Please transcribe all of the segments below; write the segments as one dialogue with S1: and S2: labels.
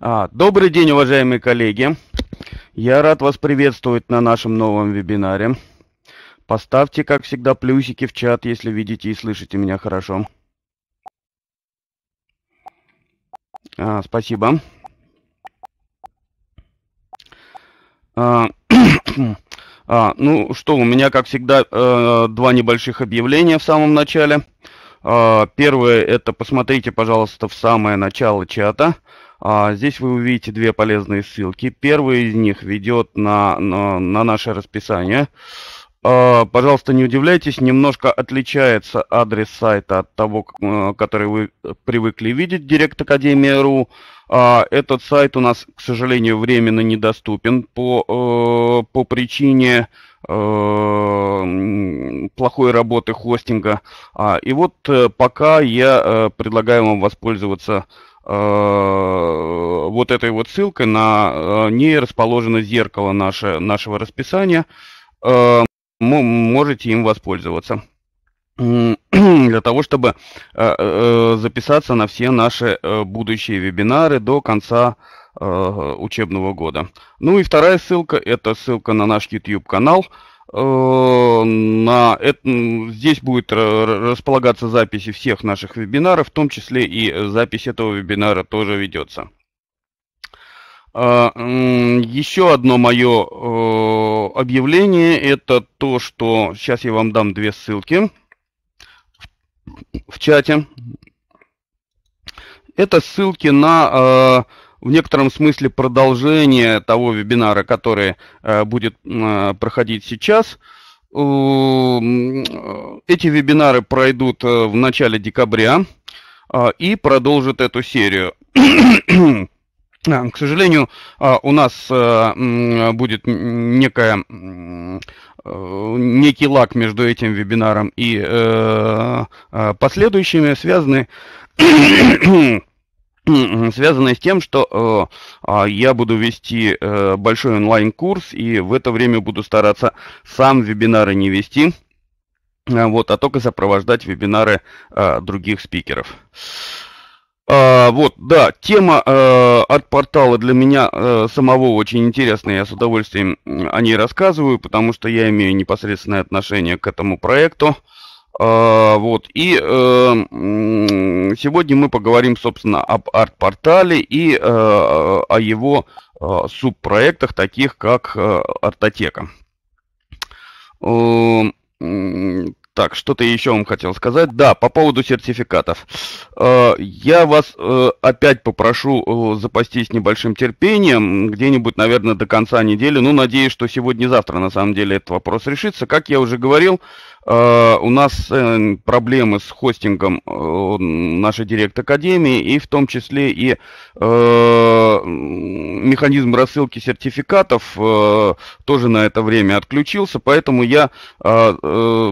S1: А, добрый день, уважаемые коллеги. Я рад вас приветствовать на нашем новом вебинаре. Поставьте, как всегда, плюсики в чат, если видите и слышите меня хорошо. А, спасибо. А, а, ну что, у меня, как всегда, э, два небольших объявления в самом начале. Э, первое это посмотрите, пожалуйста, в самое начало чата. А, здесь вы увидите две полезные ссылки. Первая из них ведет на, на, на наше расписание. А, пожалуйста, не удивляйтесь, немножко отличается адрес сайта от того, э, который вы привыкли видеть, Директ Академия.ру. А, этот сайт у нас, к сожалению, временно недоступен по, э, по причине э, плохой работы хостинга. И вот пока я предлагаю вам воспользоваться Э, вот этой вот ссылкой, на э, ней расположено зеркало наше, нашего расписания, э, можете им воспользоваться для того, чтобы записаться на все наши будущие вебинары до конца учебного года. Ну и вторая ссылка, это ссылка на наш YouTube-канал, Э, на это, здесь будет располагаться записи всех наших вебинаров, в том числе и э, запись этого вебинара тоже ведется. А, еще одно мое э, объявление – это то, что сейчас я вам дам две ссылки в чате. Это ссылки на в некотором смысле продолжение того вебинара, который э, будет э, проходить сейчас. Э, эти вебинары пройдут в начале декабря и продолжат эту серию. К сожалению, у нас будет некая, некий лак между этим вебинаром и последующими, связанный связанное с тем, что э, а, я буду вести э, большой онлайн-курс и в это время буду стараться сам вебинары не вести, э, вот, а только сопровождать вебинары э, других спикеров. А, вот, да, тема э, от портала для меня э, самого очень интересная, я с удовольствием о ней рассказываю, потому что я имею непосредственное отношение к этому проекту. Э, а, вот. И эм, сегодня мы поговорим, собственно, об арт-портале и э, о его э, субпроектах, таких как э, Артотека. Эм, так, что-то еще вам хотел сказать. Да, по поводу сертификатов. Я вас опять попрошу запастись небольшим терпением, где-нибудь, наверное, до конца недели. Ну, надеюсь, что сегодня-завтра, на самом деле, этот вопрос решится. Как я уже говорил, Э, у нас э, проблемы с хостингом э, нашей директ-академии, и в том числе и механизм рассылки сертификатов тоже на это время отключился, поэтому я в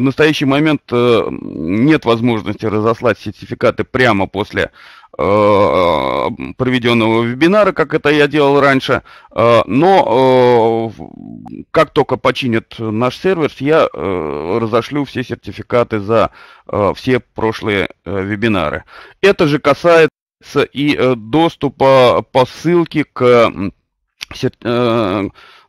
S1: настоящий момент нет возможности разослать сертификаты прямо после Э, проведенного вебинара, как это я делал раньше. Э, но э, как только починят наш сервер, я разошлю все сертификаты за все прошлые вебинары. Это же касается и доступа по ссылке к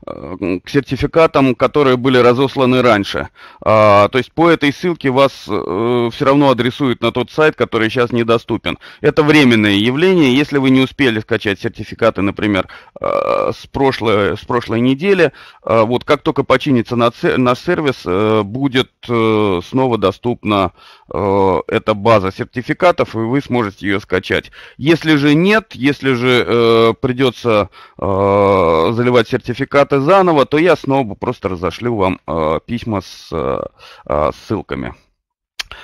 S1: Э, к сертификатам, которые были разосланы раньше. А, то есть по этой ссылке вас э, все равно адресуют на тот сайт, который сейчас недоступен. Это временное явление. Если вы не успели скачать сертификаты, например, э, с, прошлой, с прошлой недели, э, вот как только починится наш на сервис, э, будет э, снова доступна э, эта база сертификатов, и вы сможете ее скачать. Если же нет, если же э, придется э, заливать сертификат, чаты заново, то я снова просто разошлю вам э, письма с э, э ссылками.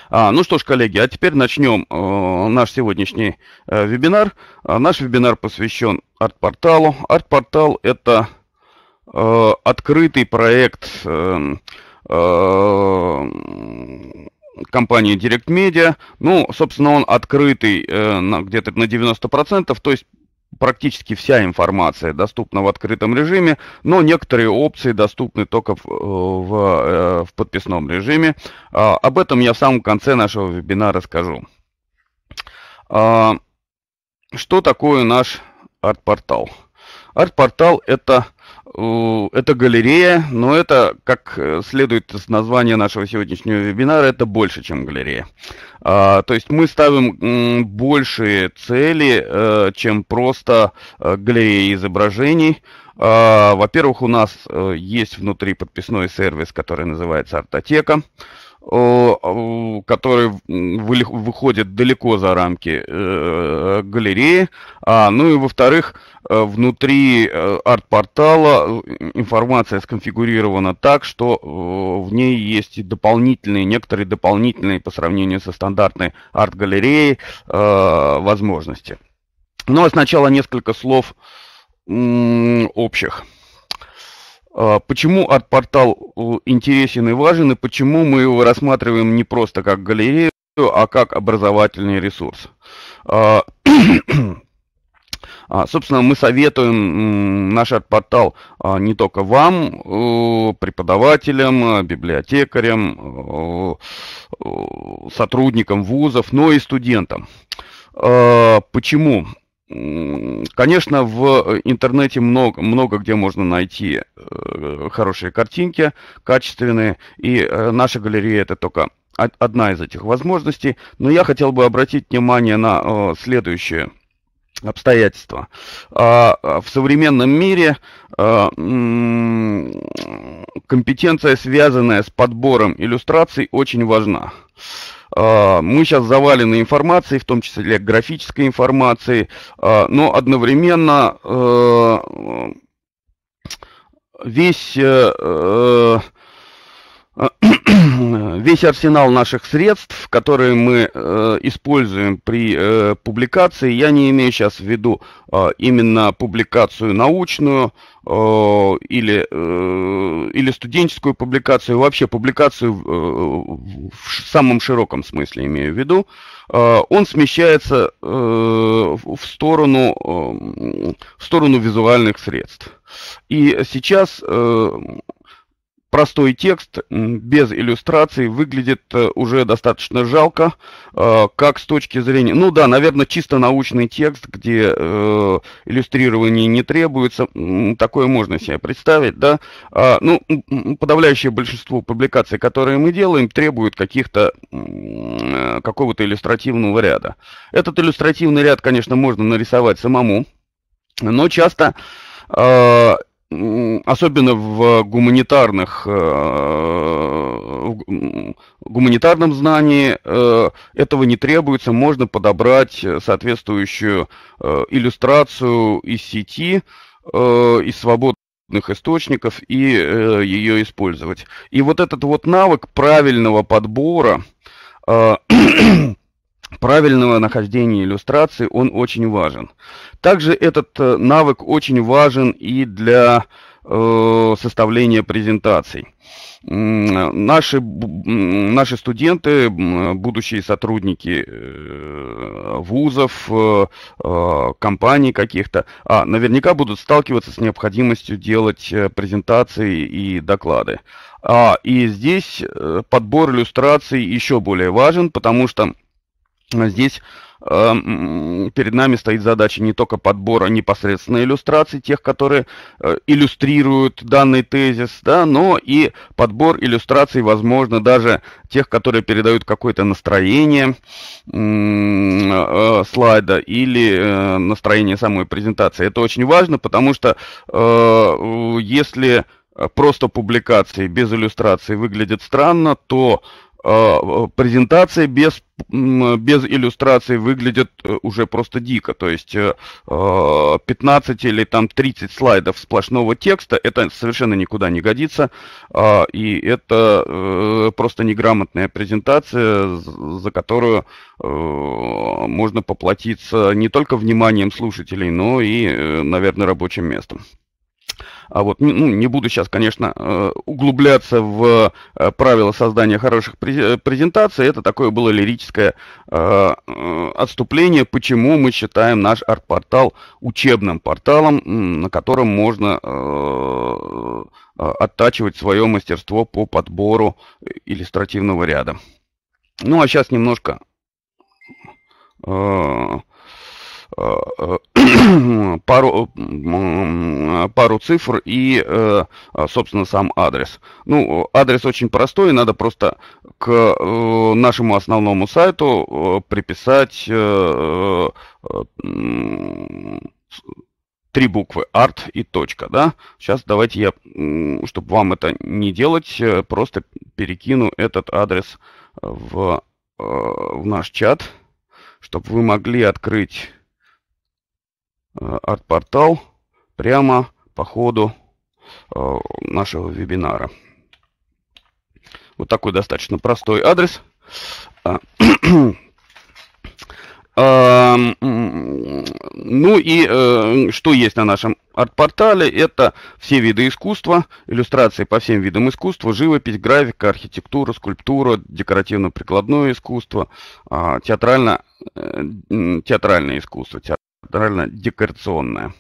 S1: А, ну что ж, коллеги, а теперь начнем э, наш сегодняшний э, вебинар. А, наш вебинар посвящен арт-порталу. Арт-портал – это э, открытый проект э, э, компании Direct Media. Ну, собственно, он открытый э, где-то на 90%, то есть практически вся информация доступна в открытом режиме, но некоторые опции доступны только в, э, в, э, в подписном режиме. А, об этом я в самом конце нашего вебинара расскажу. А, что такое наш арт-портал? Арт-портал – это Э, это галерея, но это, как э, следует из названия нашего сегодняшнего вебинара, это больше, чем галерея. А, то есть мы ставим большие цели, э, чем просто галерея изображений. А, во-первых, у нас есть внутри подписной сервис, который называется «Артотека» который выходит далеко за рамки галереи. А, ну и во-вторых, Э, внутри э, арт-портала э, информация сконфигурирована так, что в ней есть и дополнительные, некоторые дополнительные по сравнению со стандартной арт-галереей возможности. Ну а сначала несколько слов общих. Почему арт-портал интересен и важен, и почему мы его рассматриваем не просто как галерею, а как образовательный ресурс? А, собственно, мы советуем наш арт-портал а, не только вам, э, преподавателям, э, библиотекарям, э, сотрудникам вузов, но и студентам. А, почему? Конечно, в интернете много, много где можно найти хорошие картинки, качественные, и наша галерея это только одна из этих возможностей. Но я хотел бы обратить внимание на следующее – обстоятельства. А, а, в современном мире а, компетенция, связанная с подбором иллюстраций, очень важна. Мы сейчас завалены информацией, в том числе графической информацией, но одновременно э, весь э, э, весь арсенал наших средств, которые мы э, используем при э, публикации, я не имею сейчас в виду э, именно публикацию научную э, или, э, или студенческую публикацию, вообще публикацию э, в самом широком смысле имею в виду, э, он смещается э, в, сторону, э, в сторону визуальных средств. И сейчас э, простой текст без иллюстраций выглядит э, уже достаточно жалко, э, как с точки зрения... Ну да, наверное, чисто научный текст, где э, иллюстрирование не требуется, такое можно себе представить, да. А, ну, подавляющее большинство публикаций, которые мы делаем, требуют каких-то какого-то иллюстративного ряда. Этот иллюстративный ряд, конечно, можно нарисовать самому, но часто а, особенно в гуманитарных э, в гуманитарном знании э, этого не требуется, можно подобрать соответствующую э, иллюстрацию из сети, из свободных источников и ее использовать. И вот этот вот навык правильного подбора правильного нахождения иллюстрации, он очень важен. Также этот э, навык очень важен и для э, составления презентаций. Наши, наши студенты, будущие сотрудники э, вузов, компаний каких-то, а, наверняка будут сталкиваться с необходимостью делать презентации и доклады. А, и здесь подбор иллюстраций еще более важен, потому что Здесь эм, перед нами стоит задача не только подбора непосредственно иллюстраций, тех, которые э, иллюстрируют данный тезис, да, но и подбор иллюстраций, возможно, даже тех, которые передают какое-то настроение э, слайда или э, настроение самой презентации. Это очень важно, потому что если просто публикации без иллюстрации выглядит странно, то Э, презентация без, без иллюстраций выглядит э, уже просто дико. То есть 15 э, или там 30 слайдов сплошного текста, это совершенно никуда не годится. А, и это просто неграмотная презентация, за которую можно поплатиться не только вниманием слушателей, но и, наверное, рабочим местом. А вот, ну, не буду сейчас, конечно, э, углубляться в э, правила создания хороших э, презентаций. Это такое было лирическое отступление, почему мы считаем наш арт-портал учебным порталом, на котором можно оттачивать свое мастерство по подбору иллюстративного ряда. Ну, а сейчас немножко Э, э, пару, пару цифр и, э, собственно, сам адрес. Ну, адрес очень простой, надо просто к нашему основному сайту приписать три буквы art и точка, да. Сейчас давайте я, чтобы вам это не делать, просто перекину этот адрес в, в наш чат, чтобы вы могли открыть Э, арт-портал прямо по ходу э, нашего вебинара. Вот такой достаточно простой адрес. А, а, ну и э, что есть на нашем арт-портале? Это все виды искусства, иллюстрации по всем видам искусства, живопись, графика, архитектура, скульптура, декоративно-прикладное искусство, а, театральное театральное искусство, реально декорационная.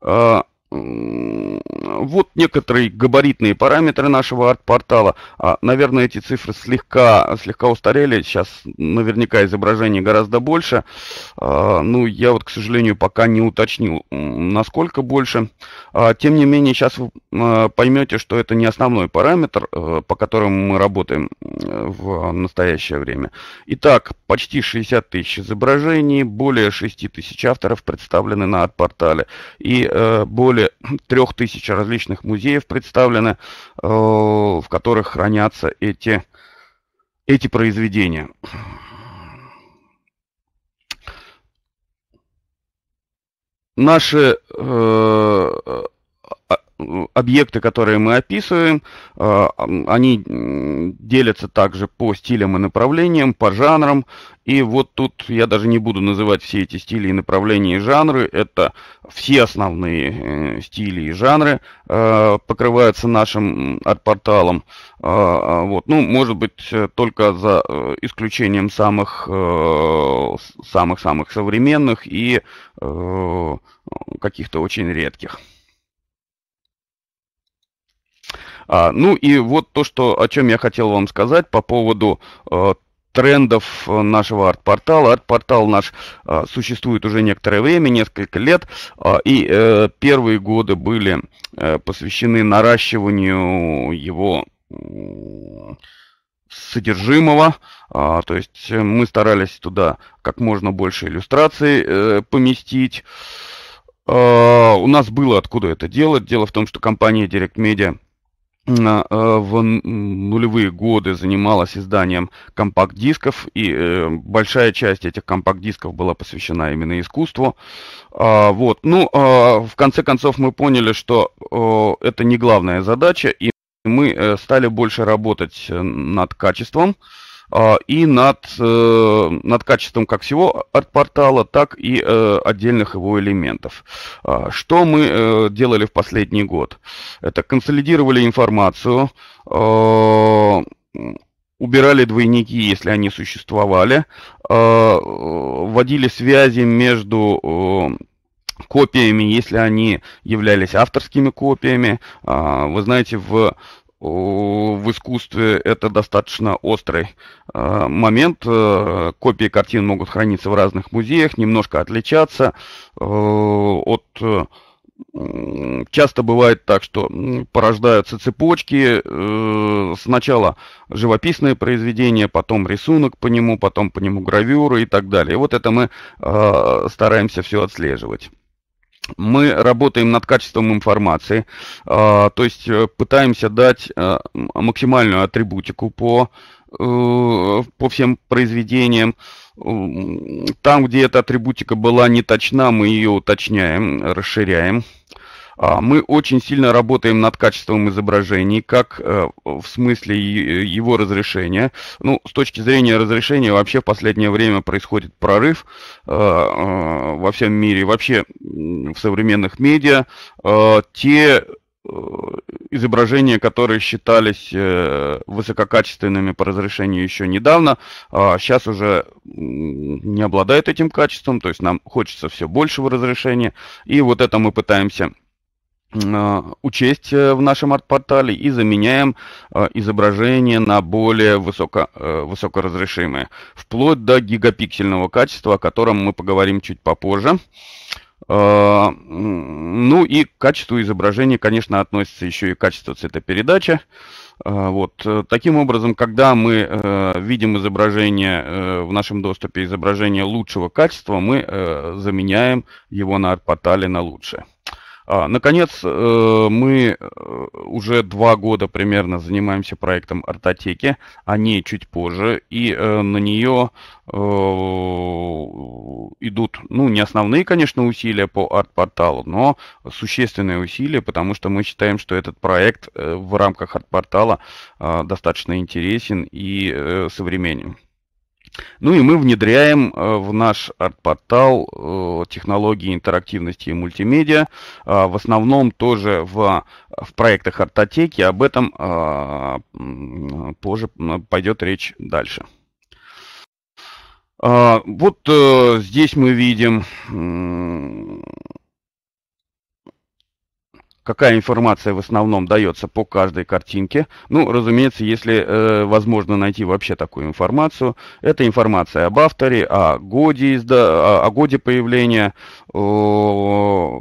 S1: А, вот некоторые габаритные параметры нашего арт-портала. А, наверное, эти цифры слегка, слегка устарели. Сейчас наверняка изображений гораздо больше. А, ну, я вот, к сожалению, пока не уточнил, насколько больше. А, тем не менее, сейчас вы поймете, что это не основной параметр, э, по которому мы работаем э, в настоящее время. Итак, почти 60 тысяч изображений, более 6 тысяч авторов представлены на арт-портале. И э, более более трех тысяч различных музеев представлены, э, в которых хранятся эти, эти произведения. Наши э, объекты, которые мы описываем, э, они делятся также по стилям и направлениям, по жанрам. И вот тут я даже не буду называть все эти стили и направления и жанры. Это все основные э, стили и жанры э, покрываются нашим арт-порталом. А, вот. Ну, может быть, только за исключением самых самых-самых современных и каких-то очень редких. А, ну и вот то, что, о чем я хотел вам сказать по поводу э, трендов э, нашего арт-портала. Арт-портал наш а, существует уже некоторое время, несколько лет, а, и э, первые годы были э, посвящены наращиванию его содержимого, а, то есть э, мы старались туда как можно больше иллюстраций э, поместить. А, у нас было откуда это делать. Дело в том, что компания Direct Media Э, э, в нулевые годы занималась изданием компакт-дисков, и э, большая часть этих компакт-дисков была посвящена именно искусству. А, вот. Ну, а, в конце концов, мы поняли, что это не главная задача, и мы стали больше работать над качеством, а, и над, э, над качеством как всего арт-портала, так и э, отдельных его элементов. А, что мы э, делали в последний год? Это консолидировали информацию, а, убирали двойники, если они существовали, вводили связи между копиями, если они являлись авторскими копиями. Вы знаете, в в искусстве это достаточно острый э, момент. Э, копии картин могут храниться в разных музеях, немножко отличаться э, от часто бывает так, что порождаются цепочки. Сначала живописные произведения потом рисунок по нему, потом по нему гравюры и так далее. И вот это мы стараемся все отслеживать мы работаем над качеством информации, а, то есть э, пытаемся дать э, максимальную атрибутику по, э, по всем произведениям. Там, где эта атрибутика была неточна, мы ее уточняем, расширяем. А, мы очень сильно работаем над качеством изображений, как э, в смысле э, его разрешения. Ну, с точки зрения разрешения вообще в последнее время происходит прорыв э, во всем мире, вообще в современных медиа. Те изображения, которые считались высококачественными по разрешению еще недавно, сейчас а, уже не обладают этим качеством, то есть нам хочется все большего разрешения, и вот это мы пытаемся Э, учесть э, в нашем арт-портале и заменяем э, изображение на более высоко, высокоразрешимое, вплоть до гигапиксельного качества, о котором мы поговорим чуть попозже. Ну и к качеству изображения, конечно, относится еще и качество цветопередачи. Вот. Таким образом, когда мы видим изображение в нашем доступе, изображение лучшего качества, мы заменяем его на арт-портале на лучшее. А, наконец, э, мы э, уже два года примерно занимаемся проектом Артотеки, о ней чуть позже, и э, на нее идут, ну, не основные, конечно, усилия по арт-порталу, но существенные усилия, потому что мы считаем, что этот проект в рамках арт-портала достаточно интересен и современен. Ну и мы внедряем э, в наш арт-портал э, технологии интерактивности и мультимедиа. Э, в основном тоже в, в проектах артотеки. Об этом позже пойдет речь дальше. Вот здесь мы видим какая информация в основном дается по каждой картинке. Ну, разумеется, если э, возможно найти вообще такую информацию, это информация об авторе, о годе, изда... о годе появления о...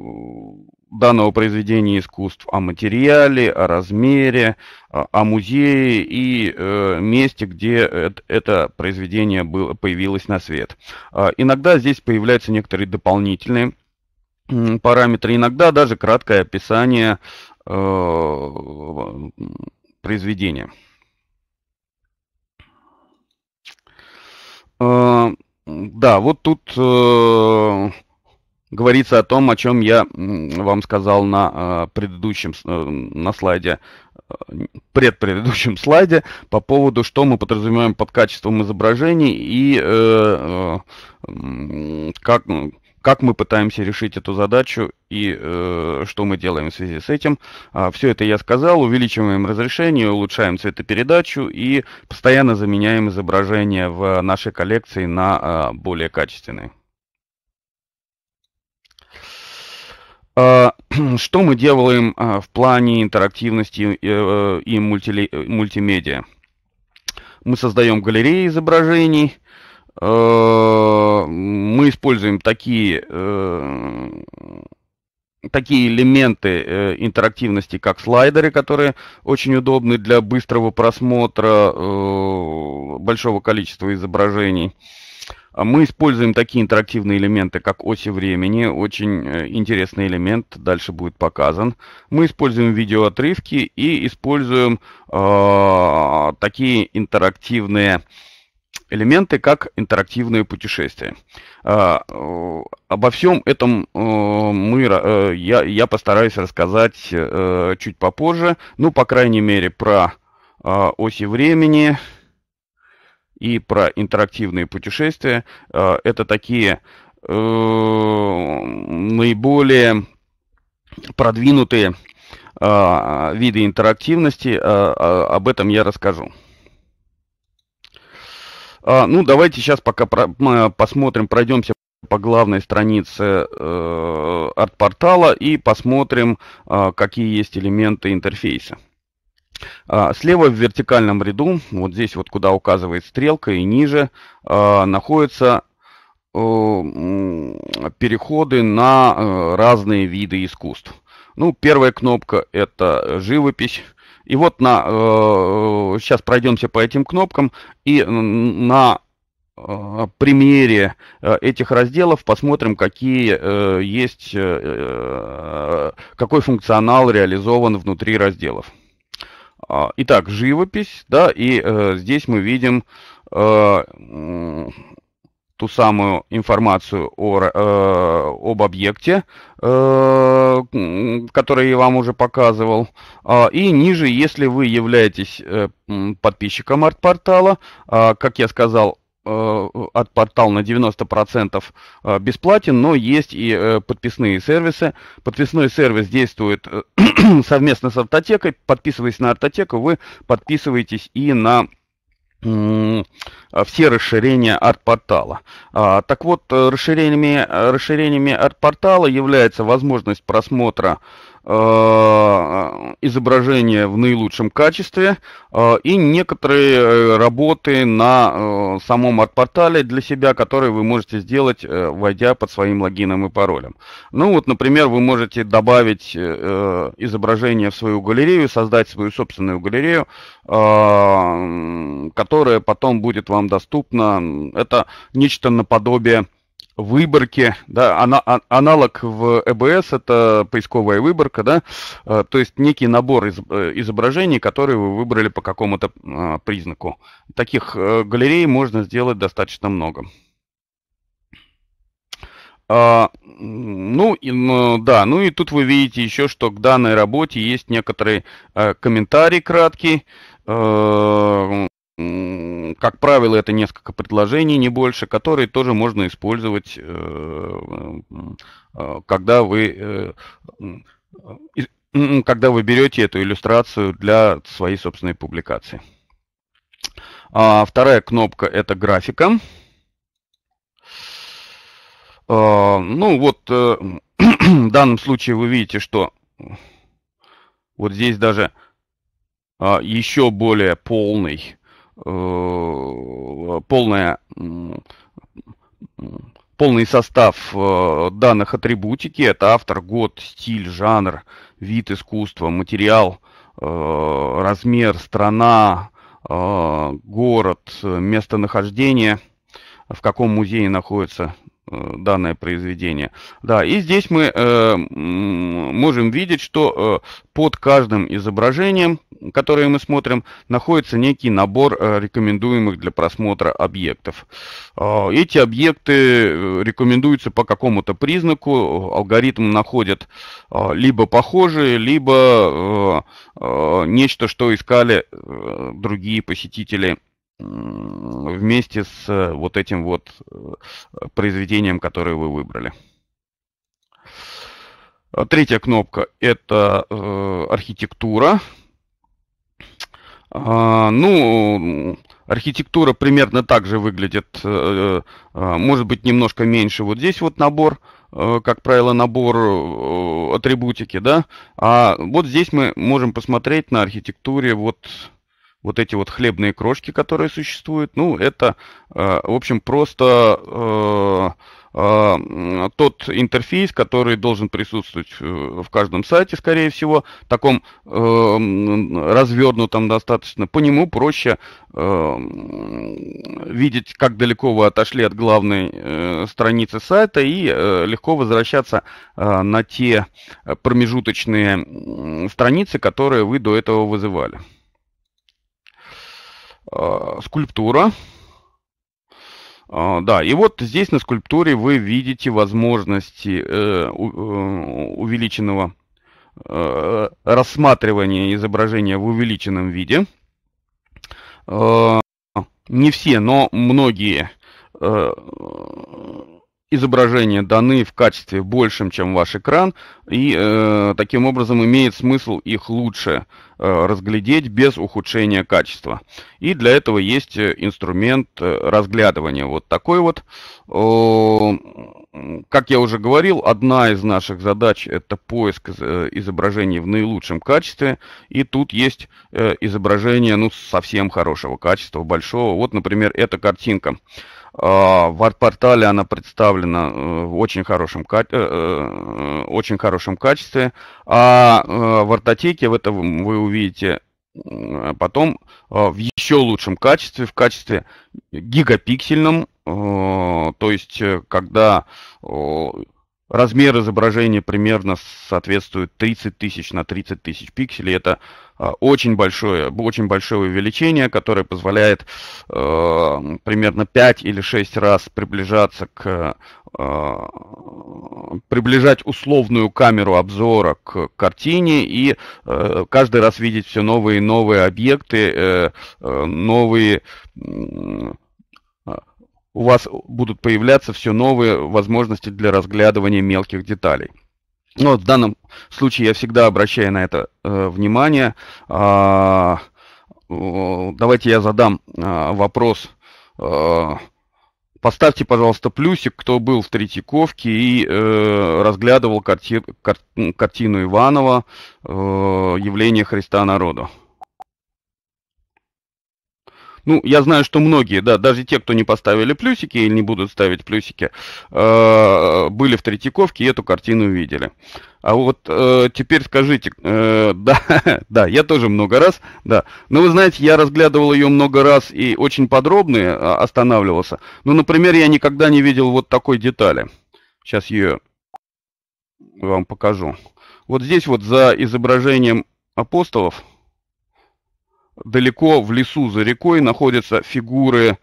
S1: данного произведения искусств, о материале, о размере, о музее и э, месте, где это произведение было, появилось на свет. Э, иногда здесь появляются некоторые дополнительные параметры, иногда даже краткое описание э, произведения. Э, да, вот тут э, говорится о том, о чем я вам сказал на предыдущем на слайде, предпредыдущем слайде по поводу, что мы подразумеваем под качеством изображений и э, как как мы пытаемся решить эту задачу и э, что мы делаем в связи с этим. А, все это я сказал, увеличиваем разрешение, улучшаем цветопередачу и постоянно заменяем изображение в нашей коллекции на э, более качественные. А, что мы делаем а, в плане интерактивности э, э, и мультимедиа? Мы создаем галереи изображений, э, мы используем такие, э, такие элементы э, интерактивности, как слайдеры, которые очень удобны для быстрого просмотра э, большого количества изображений. А мы используем такие интерактивные элементы, как оси времени, очень э, интересный элемент, дальше будет показан. Мы используем видеоотрывки и используем э, такие интерактивные элементы элементы, как интерактивные путешествия. А, э, обо всем этом э, мы, э, я, я постараюсь рассказать чуть попозже, ну, по крайней мере, про оси времени и про интерактивные путешествия. Это такие наиболее продвинутые виды интерактивности. А, об этом я расскажу. А, ну, давайте сейчас пока э, посмотрим, пройдемся по главной странице э, арт-портала и посмотрим, а, какие есть элементы интерфейса. А, слева в вертикальном ряду, вот здесь вот куда указывает стрелка и ниже, находятся э, переходы на э, разные виды искусств. Ну, первая кнопка это живопись, и вот на, э, э, сейчас пройдемся по этим кнопкам и на э, примере э, этих разделов посмотрим, какие э, есть, э, э какой функционал реализован внутри разделов. А, итак, живопись, да, и э, здесь мы видим ту самую информацию о, э, об объекте, э, который я вам уже показывал. А, и ниже, если вы являетесь э, подписчиком арт-портала, а, как я сказал, от э, портал на 90% э, бесплатен, но есть и подписные сервисы. Подписной сервис действует совместно с автотекой. Подписываясь на автотеку, вы подписываетесь и на Э, все расширения от портала. А, так вот, э, расширениями, э, расширениями от портала является возможность просмотра Э, изображение в наилучшем качестве э, и некоторые э, работы на самом арт-портале для себя, которые вы можете сделать, войдя под своим логином и паролем. Ну вот, например, вы можете добавить изображение в свою галерею, создать свою собственную галерею, которая потом будет вам доступна. Это нечто наподобие выборке, да, ана, а, аналог в ЭБС это поисковая выборка, да, э, то есть некий набор из, э, изображений, которые вы выбрали по какому-то а, признаку. Таких э, галерей можно сделать достаточно много. А, ну, и, да, ну и тут вы видите еще, что к данной работе есть некоторые комментарии краткие. Как правило, это несколько предложений, не больше, которые тоже можно использовать, э, э, э, когда вы, когда вы берете эту иллюстрацию для своей собственной публикации. А вторая кнопка – это графика. А, ну вот, в данном случае вы видите, что вот здесь даже а, еще более полный Э, полная, полный состав э, данных атрибутики. Это автор, год, стиль, жанр, вид искусства, материал, э, размер, страна, город, местонахождение, в каком музее находится Э, данное произведение. Да, и здесь мы э, можем видеть, что э, под каждым изображением, которое мы смотрим, находится некий набор э, рекомендуемых для просмотра объектов. Э, эти объекты э, рекомендуются по какому-то признаку, алгоритм находит э, либо похожие, либо э, э, нечто, что искали э, другие посетители вместе с э, вот этим вот э, произведением, которое вы выбрали. А третья кнопка – это э, архитектура. А, ну, архитектура примерно так же выглядит, а, может быть, немножко меньше. Вот здесь вот набор, как правило, набор атрибутики, да. А вот здесь мы можем посмотреть на архитектуре вот вот эти вот хлебные крошки, которые существуют, ну, это, э, в общем, просто э, э, тот интерфейс, который должен присутствовать э, в каждом сайте, скорее всего, таком э, развернутом достаточно. По нему проще э, видеть, как далеко вы отошли от главной страницы сайта и легко возвращаться на те промежуточные страницы, которые вы до этого вызывали. Э, скульптура. А, да, и вот здесь на скульптуре вы видите возможности э, э, увеличенного рассматривания изображения в увеличенном виде. Не все, но многие изображения даны в качестве большим, чем ваш экран, и э, таким образом имеет смысл их лучше э, разглядеть без ухудшения качества. И для этого есть э, инструмент э, разглядывания. Вот такой вот. Как я уже говорил, одна из наших задач – это поиск э, изображений в наилучшем качестве. И тут есть изображение ну, совсем хорошего качества, большого. Вот, например, эта картинка. А, в арт-портале она представлена э, в очень хорошем, э, э, очень хорошем качестве. А в артотеке, в этом вы увидите а потом в еще лучшем качестве, в качестве гигапиксельном, то есть когда Размер изображения примерно соответствует 30 тысяч на 30 тысяч пикселей. Это а, очень большое, очень большое увеличение, которое позволяет э, примерно 5 или 6 раз приближаться к э, приближать условную камеру обзора к картине и э, каждый раз видеть все новые и новые объекты, э, э новые у вас будут появляться все новые возможности для разглядывания мелких деталей. Но ну, в данном случае я всегда обращаю на это э, внимание. А, давайте я задам а, вопрос. А, поставьте, пожалуйста, плюсик, кто был в Третьяковке и э, разглядывал карти, кар, картину Иванова э, «Явление Христа народу». Ну, я знаю, что многие, да, даже те, кто не поставили плюсики или не будут ставить плюсики, э, были в Третьяковке и эту картину видели. А вот э, теперь скажите, э, да, да, я тоже много раз, да. Но ну, вы знаете, я разглядывал ее много раз и очень подробно останавливался. Ну, например, я никогда не видел вот такой детали. Сейчас ее вам покажу. Вот здесь вот за изображением апостолов далеко в лесу за рекой находятся фигуры,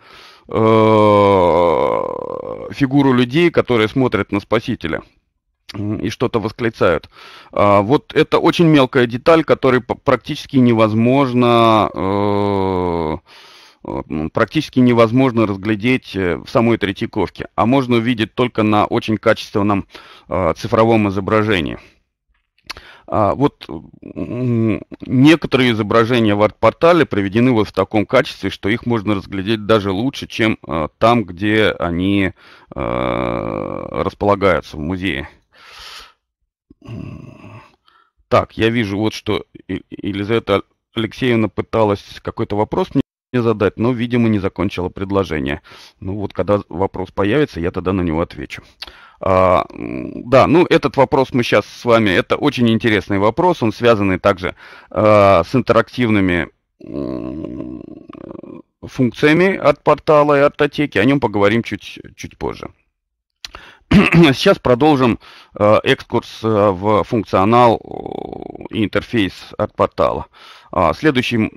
S1: э, фигуру людей, которые смотрят на Спасителя и что-то восклицают. А, вот это очень мелкая деталь, которой практически невозможно... Э, э, практически невозможно разглядеть э, в самой третьяковке, а можно увидеть только на очень качественном э, цифровом изображении. А, вот некоторые изображения в арт-портале приведены вот в таком качестве, что их можно разглядеть даже лучше, чем а, там, где они а, располагаются в музее. Так, я вижу вот, что Елизавета Алексеевна пыталась какой-то вопрос мне мне задать, но, видимо, не закончила предложение. Ну вот, когда вопрос появится, я тогда на него отвечу. А, да, ну этот вопрос мы сейчас с вами, это очень интересный вопрос, он связанный также а, с интерактивными функциями от портала и артотеки, о нем поговорим чуть, чуть позже. Сейчас продолжим а, экскурс а, в функционал и интерфейс от портала. А, следующий,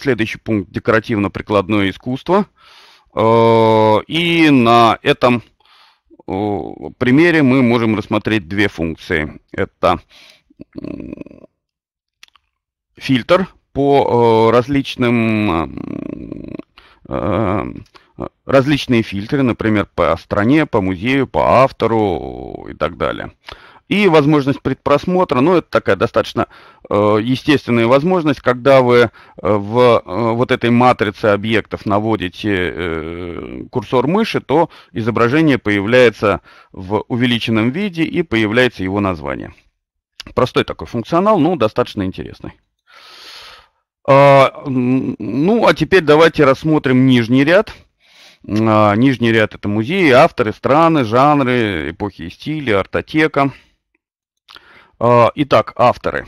S1: следующий пункт – декоративно-прикладное искусство. Э, и на этом э, примере мы можем рассмотреть две функции. Это фильтр по э, различным различные фильтры, например, по стране, по музею, по автору и так далее. И возможность предпросмотра, ну, это такая достаточно э, естественная возможность, когда вы э, в э, вот этой матрице объектов наводите э, курсор мыши, то изображение появляется в увеличенном виде и появляется его название. Простой такой функционал, но достаточно интересный. А, ну, а теперь давайте рассмотрим нижний ряд. А, нижний ряд – это музеи, авторы, страны, жанры, эпохи и стили, артотека – а, итак, авторы.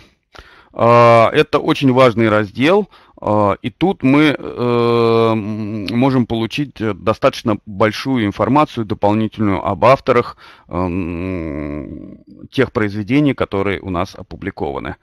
S1: А, это очень важный раздел, а, и тут мы э, можем получить э, достаточно большую информацию дополнительную об авторах э, тех произведений, которые у нас опубликованы.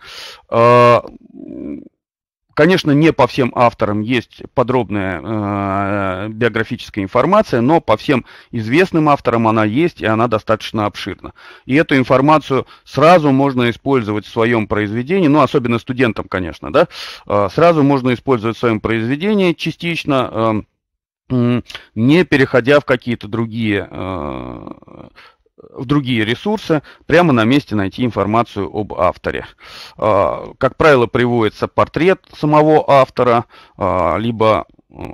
S1: Конечно, не по всем авторам есть подробная э, биографическая информация, но по всем известным авторам она есть, и она достаточно обширна. И эту информацию сразу можно использовать в своем произведении, ну, особенно студентам, конечно, да, э, сразу можно использовать в своем произведении частично, э, не переходя в какие-то другие э, в другие ресурсы, прямо на месте найти информацию об авторе. А, как правило, приводится портрет самого автора, а, либо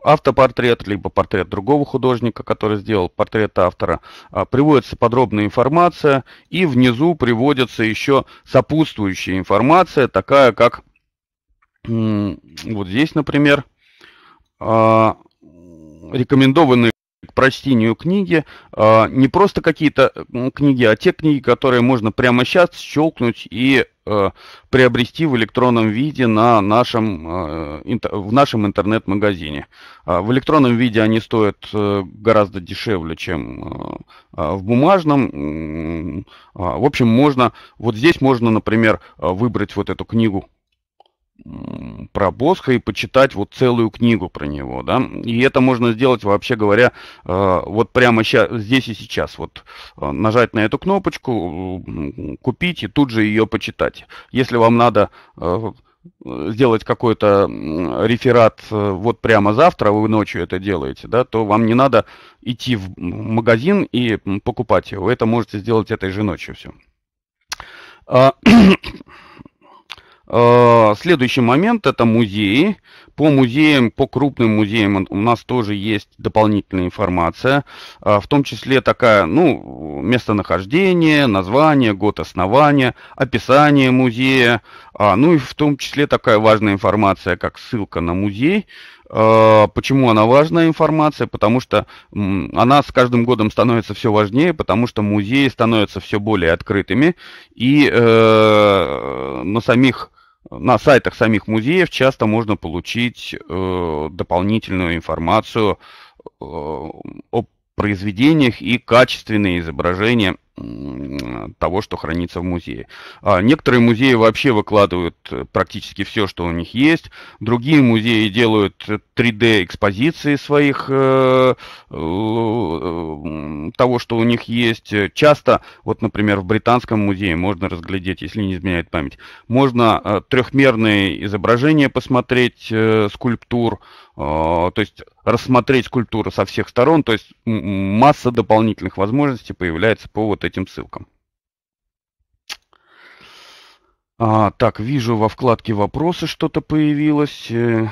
S1: автопортрет, либо портрет другого художника, который сделал портрет автора. А, приводится подробная информация, и внизу приводится еще сопутствующая информация, такая как вот здесь, например, рекомендованные прочтению книги, а, не просто какие-то книги, а те книги, которые можно прямо сейчас щелкнуть и а, приобрести в электронном виде на нашем, а, в нашем интернет-магазине. В электронном виде они стоят э, гораздо дешевле, чем в бумажном. В общем, можно, вот здесь можно, например, выбрать вот эту книгу про Босха и почитать вот целую книгу про него, да, и это можно сделать, вообще говоря, э, вот прямо сейчас, здесь и сейчас, вот э, нажать на эту кнопочку, купить и тут же ее почитать. Если вам надо э, сделать какой-то реферат вот прямо завтра, вы ночью это делаете, да, то вам не надо идти в магазин и покупать его, это можете сделать этой же ночью все. А, Э, следующий момент это музеи. По музеям, по крупным музеям у нас тоже есть дополнительная информация, э, в том числе такая, ну, местонахождение, название, год основания, описание музея, а, ну и в том числе такая важная информация, как ссылка на музей. Э, почему она важная информация? Потому что она с каждым годом становится все важнее, потому что музеи становятся все более открытыми, и на самих на сайтах самих музеев часто можно получить э, дополнительную информацию э, о произведениях и качественные изображения того, что хранится в музее. А некоторые музеи вообще выкладывают э, практически все, что у них есть. Другие музеи делают 3D-экспозиции э, своих э, того, что у них есть. Часто, вот, например, в Британском музее можно разглядеть, если не изменяет память, можно трехмерные изображения посмотреть скульптур, а, то есть рассмотреть культуру со всех сторон, то есть масса дополнительных возможностей появляется по вот этим ссылкам. А, так, вижу во вкладке вопросы что-то появилось. Э.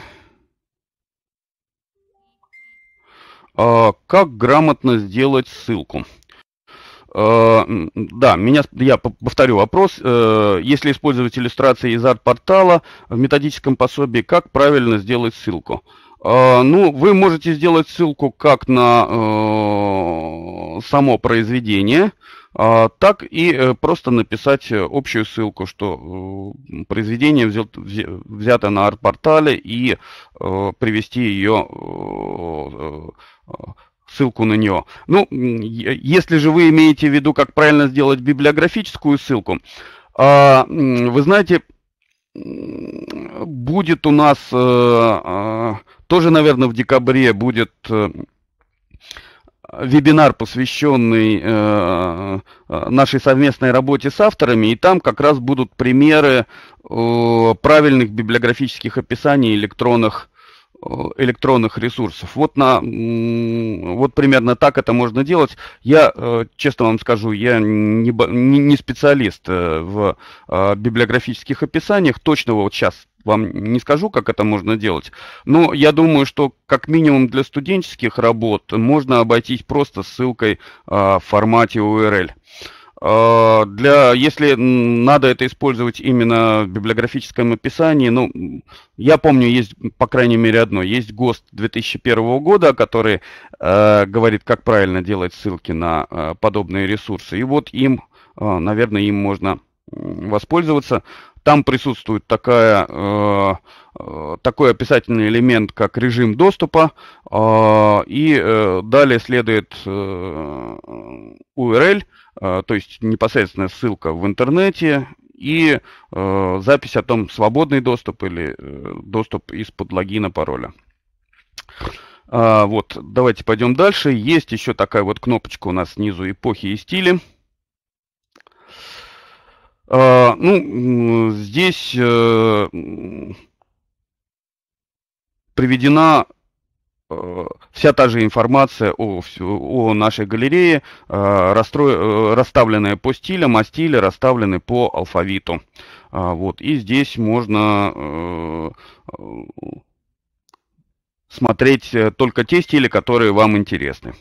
S1: А, как грамотно сделать ссылку? А, да, меня, я повторю вопрос. Э, если использовать иллюстрации из арт-портала в методическом пособии, как правильно сделать ссылку? А, ну, вы можете сделать ссылку как на э, само произведение, э, так и э, просто написать э, общую ссылку, что э, произведение взят, взято на арт-портале и э, привести ее ссылку на нее. Ну, если же вы имеете в виду, как правильно сделать библиографическую ссылку, а, вы знаете, будет у нас э, а, тоже, наверное, в декабре будет э, вебинар, посвященный э, а, нашей совместной работе с авторами, и там как раз будут примеры правильных библиографических описаний электронных Э, электронных ресурсов. Вот, на, вот примерно так это можно делать. Я, э, честно вам скажу, я не, не специалист э, в библиографических описаниях, точного вот сейчас вам не скажу, как это можно делать, но я думаю, что как минимум для студенческих работ можно обойтись просто ссылкой в формате URL. А, для, если надо это использовать именно в библиографическом описании, ну, я помню, есть, по крайней мере, одно. Есть ГОСТ 2001 года, который э, говорит, как правильно делать ссылки на э, подобные ресурсы. И вот им, э, наверное, им можно воспользоваться. Там присутствует такая, э, э, такой описательный элемент, как режим доступа, э, и э, далее следует э, URL, э, то есть непосредственная ссылка в интернете, и э, запись о том, свободный доступ или э, доступ из-под логина пароля. А, вот, давайте пойдем дальше. Есть еще такая вот кнопочка у нас снизу эпохи и стили. А, ну, здесь э, приведена э, вся та же информация о, о нашей галерее, а, расстрой, э, расставленная по стилям, а стили расставлены по алфавиту. А, вот. И здесь можно смотреть э, только те стили, которые вам интересны.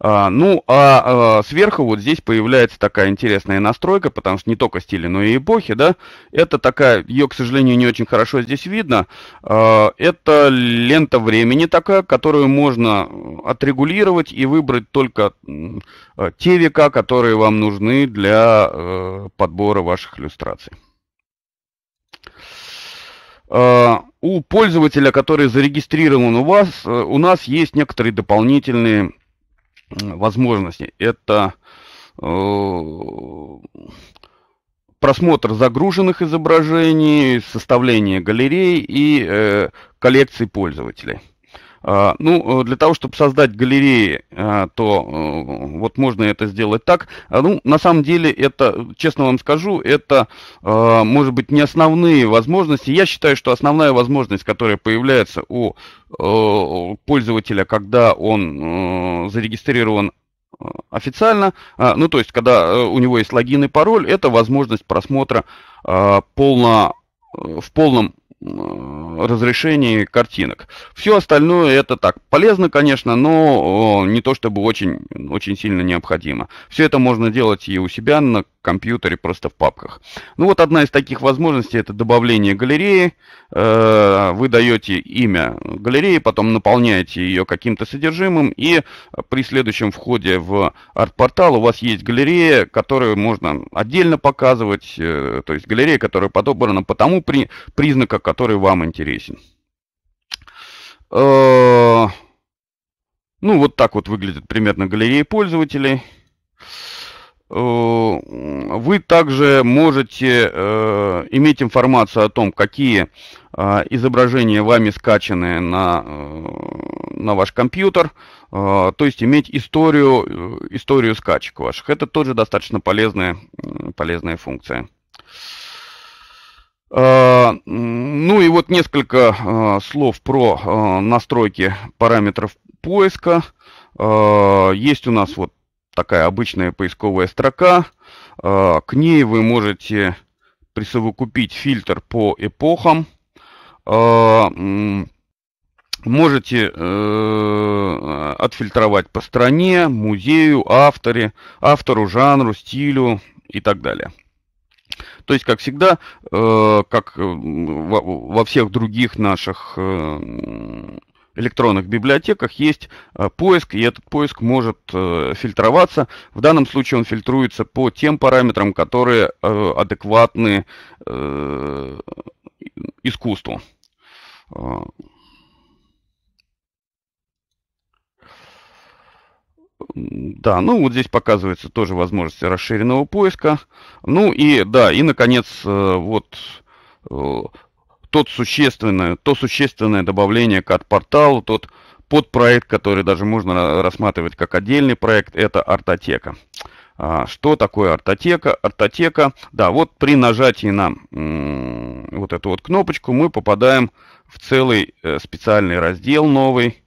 S1: А, ну, а, а сверху вот здесь появляется такая интересная настройка, потому что не только стили, но и эпохи, да. Это такая, ее, к сожалению, не очень хорошо здесь видно. А, это лента времени такая, которую можно э, отрегулировать и выбрать только э, те века, которые вам нужны для подбора ваших иллюстраций. Э, у пользователя, который зарегистрирован у вас, э, у нас есть некоторые дополнительные возможности. Это э, просмотр загруженных изображений, составление галерей и коллекций пользователей. А, ну, э, для того, чтобы создать галереи, а, то э, вот можно это сделать так. А, ну, на самом деле, это, честно вам скажу, это, может быть, не основные возможности. Я считаю, что основная возможность, которая появляется у э, пользователя, когда он зарегистрирован официально, ну то есть когда у него есть логин и пароль, это возможность просмотра полно, в полном разрешении картинок. Все остальное это так полезно, конечно, но не то чтобы очень, очень сильно необходимо. Все это можно делать и у себя на компьютере, просто в папках. Ну вот одна из таких возможностей это добавление галереи. Э, вы даете имя галереи, потом наполняете ее каким-то содержимым, и при следующем входе в арт-портал у вас есть галерея, которую можно отдельно показывать, э, то есть галерея, которая подобрана по тому при, признаку, который вам интересен интересен. Э, ну, вот так вот выглядит примерно галерея пользователей. Э, вы также можете э, иметь информацию о том, какие изображения вами скачаны на, на ваш компьютер, то есть иметь историю, историю скачек ваших. Это тоже достаточно полезная, полезная функция. Э, ну и вот несколько э, слов про э, настройки параметров поиска. Есть у нас вот такая обычная поисковая строка. К ней вы можете присовокупить фильтр по эпохам. Можете э, отфильтровать по стране, музею, авторе, автору, жанру, стилю и так далее. То есть, как всегда, э, как э, во всех других наших э, электронных библиотеках есть поиск, и этот поиск может фильтроваться. В данном случае он фильтруется по тем параметрам, которые адекватны искусству. Да, ну вот здесь показывается тоже возможность расширенного поиска. Ну и да, и наконец э, вот э, тот существенное, то существенное добавление к порталу, тот подпроект, который даже можно рассматривать как отдельный проект, это артотека. А, что такое артотека? Артотека, да, вот при нажатии на вот эту вот кнопочку мы попадаем в целый э, специальный раздел новый,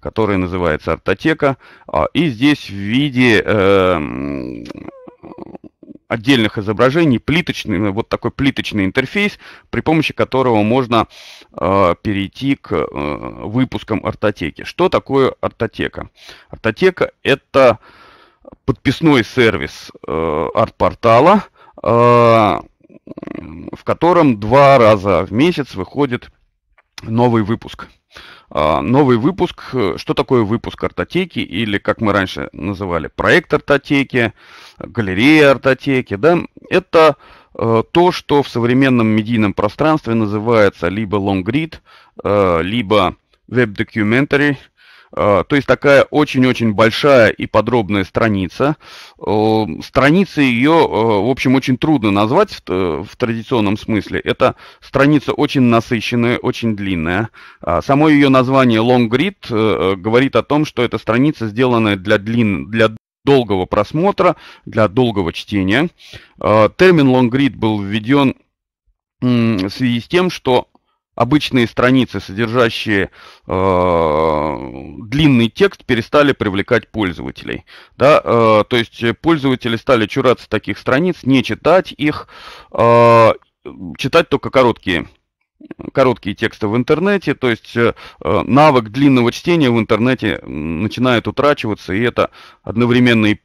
S1: который называется «Артотека». А, и здесь в виде эм, отдельных изображений плиточный, э, вот такой плиточный интерфейс, при помощи которого можно э, перейти к э, выпускам «Артотеки». Что такое «Артотека»? «Артотека» — это подписной сервис арт-портала, в котором два раза в месяц выходит новый выпуск – а, новый выпуск. Э, что такое выпуск картотеки или, как мы раньше называли, проект картотеки, галерея картотеки, да? Это э, то, что в современном медийном пространстве называется либо long read, э, либо web documentary – Э, то есть такая очень-очень большая и подробная страница. Э, страницы ее, э, в общем, очень трудно назвать в, в традиционном смысле. Это страница очень насыщенная, очень длинная. А, само ее название Long Grid говорит о том, что эта страница сделана для, длин, для долгого просмотра, для долгого чтения. Термин long read был введен в связи с тем, что обычные страницы, содержащие э, длинный текст, перестали привлекать пользователей. Да? Э, то есть пользователи стали чураться таких страниц, не читать их, э, читать только короткие короткие тексты в интернете, то есть э, навык длинного чтения в интернете начинает утрачиваться, и это одновременно и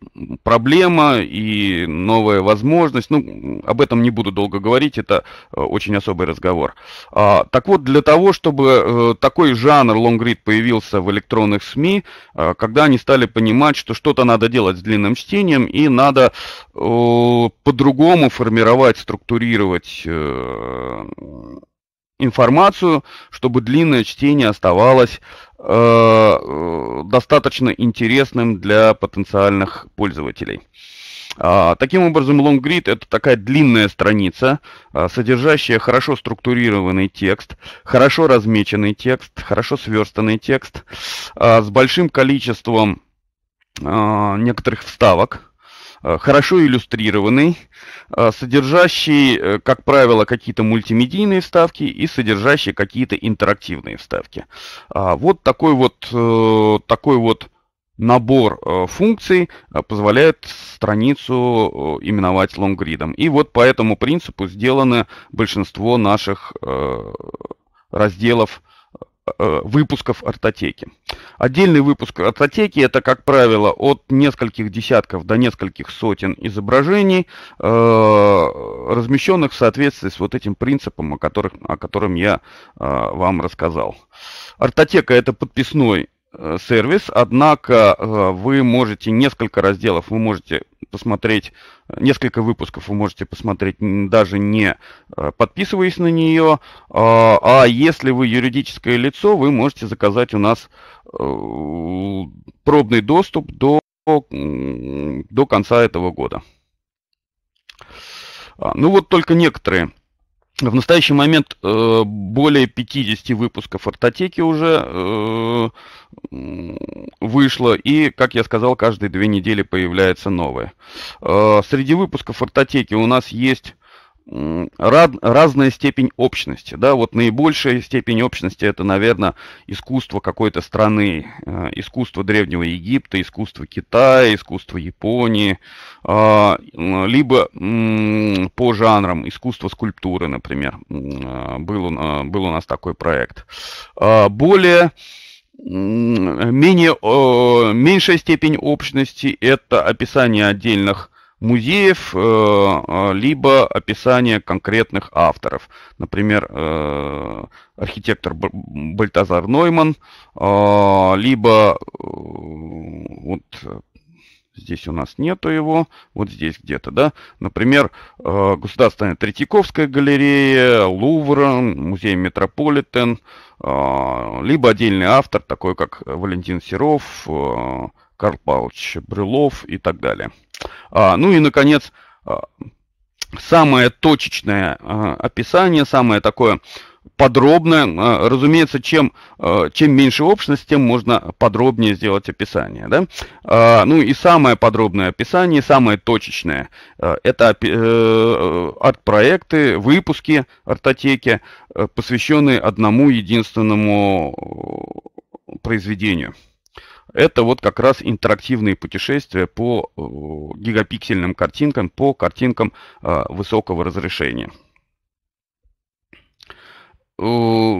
S1: проблема, и новая возможность. Ну, об этом не буду долго говорить, это э, очень особый разговор. А, так вот, для того, чтобы э, такой жанр лонгрид появился в электронных СМИ, когда они стали понимать, что что-то надо делать с длинным чтением, и надо по-другому формировать, структурировать информацию, чтобы длинное чтение оставалось э, э, достаточно интересным для потенциальных пользователей. А, таким образом, Long это такая длинная страница, а, содержащая хорошо структурированный текст, хорошо размеченный текст, хорошо сверстанный текст, а, с большим количеством а, некоторых вставок, Э, хорошо иллюстрированный, э, содержащий, э, как правило, какие-то мультимедийные вставки и содержащий какие-то интерактивные вставки. А, вот такой вот, такой вот набор функций позволяет страницу именовать лонгридом. И вот по этому принципу сделаны большинство наших разделов Э, выпусков артотеки. Отдельный выпуск артотеки это, как правило, от нескольких десятков до нескольких сотен изображений, э, размещенных в соответствии с вот этим принципом, о, которых, о котором я э, вам рассказал. Артотека это подписной Э, сервис, однако э, вы можете несколько разделов, вы можете посмотреть э, несколько выпусков, вы можете посмотреть даже не подписываясь на нее, а если вы юридическое лицо, вы можете заказать у нас пробный доступ до, до конца этого года. А, ну вот только некоторые в настоящий момент э, более 50 выпусков «Артотеки» уже э, вышло, и, как я сказал, каждые две недели появляется новое. Э, среди выпусков «Артотеки» у нас есть рад, разная степень общности. Да? Вот наибольшая степень общности это, наверное, искусство какой-то страны, э, искусство Древнего Египта, искусство Китая, искусство Японии, а, либо по жанрам искусство скульптуры, например. Э, был, э, был у нас такой проект. А, более менее, меньшая степень общности – это описание отдельных музеев, э, а, либо описание конкретных авторов. Например, э, архитектор Бальтазар Нойман, а, либо э, вот здесь у нас нету его, вот здесь где-то, да. Например, Государственная Третьяковская галерея, Лувр, музей Метрополитен, а, либо отдельный автор, такой как Валентин Серов, Карл Павлович Брылов и так далее. А, ну и, наконец, а, самое точечное а, описание, самое такое подробное, Разумеется, чем, чем меньше общность, тем можно подробнее сделать описание. Да? Ну и самое подробное описание, самое точечное, это э, арт-проекты, выпуски артотеки, э, посвященные одному единственному произведению. Это вот как раз интерактивные путешествия по э, гигапиксельным картинкам, по картинкам э, высокого разрешения. Э,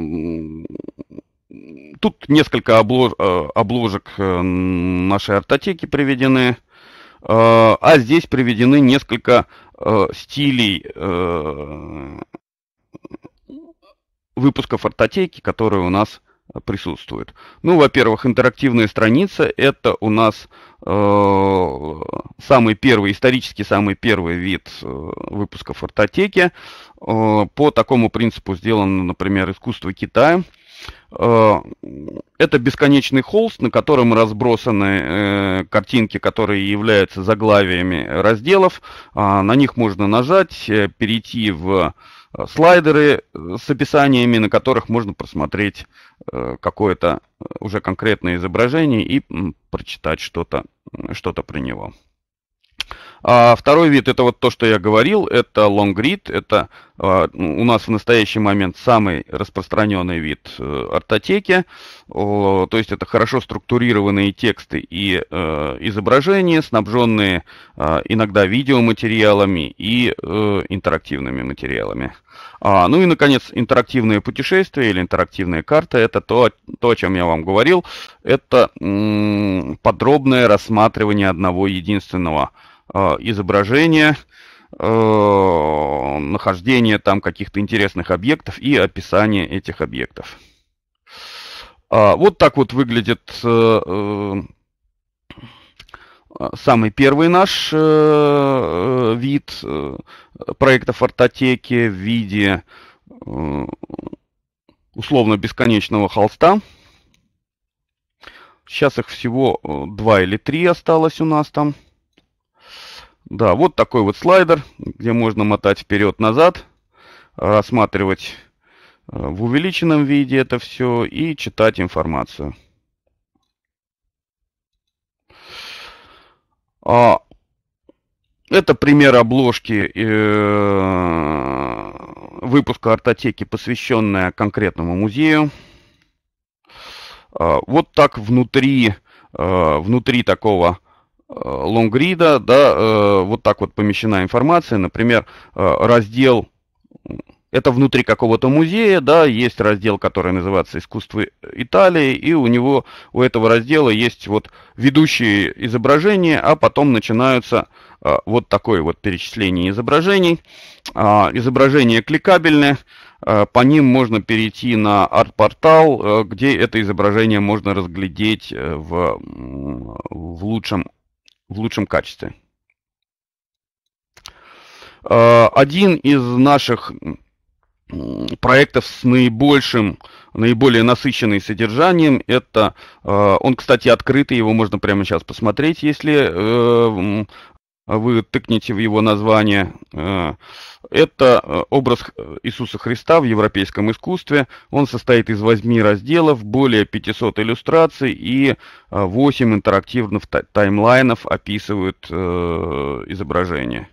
S1: тут несколько обложек нашей артотеки приведены, а здесь приведены несколько стилей выпусков артотеки, которые у нас присутствует. Ну, во-первых, интерактивная страница – это у нас э, самый первый, исторически самый первый вид э, выпуска фортотеки. Э, по такому принципу сделано, например, «Искусство Китая». Э, это бесконечный холст, на котором разбросаны э, картинки, которые являются заглавиями разделов. Э, на них можно нажать, э, перейти в Э, слайдеры э, с описаниями, на которых можно просмотреть э, какое-то уже конкретное изображение и прочитать что-то что, -то, что про него. А второй вид, это вот то, что я говорил, это long read, это э, у нас в настоящий момент самый распространенный вид э, ортотеки, э, то есть это хорошо структурированные тексты и э, изображения, снабженные э, иногда видеоматериалами и э, интерактивными материалами. А, ну и, наконец, интерактивные путешествия или интерактивные карты. Это то, то о чем я вам говорил. Это м- подробное рассматривание одного единственного Э, изображения, э, нахождение там каких-то интересных объектов и описание этих объектов. А, вот так вот выглядит э, самый первый наш вид проекта фортотеки в виде условно бесконечного холста. Сейчас их всего два или три осталось у нас там. Да, вот такой вот слайдер, где можно мотать вперед-назад, рассматривать э, в увеличенном виде это все и читать информацию. А, это пример обложки э, выпуска артотеки, посвященная конкретному музею. А, вот так внутри, э, внутри такого Э, лонгрида, да, э, вот так вот помещена информация, например, э, раздел это внутри какого-то музея, да, есть раздел, который называется «Искусство Италии», и у него, у этого раздела есть вот ведущие изображения, а потом начинаются э, вот такое вот перечисление изображений. Э, а, изображения кликабельны, э, по ним можно перейти на арт-портал, э, где это изображение можно разглядеть в, в лучшем в лучшем качестве. А, один из наших проектов с наибольшим, наиболее насыщенным содержанием. Это а, он, кстати, открытый, его можно прямо сейчас посмотреть, если э, а вы тыкнете в его название. Э, это э, образ э, Иисуса Христа в европейском искусстве. Он состоит из 8 разделов, более 500 иллюстраций и 8 интерактивных таймлайнов описывают изображение.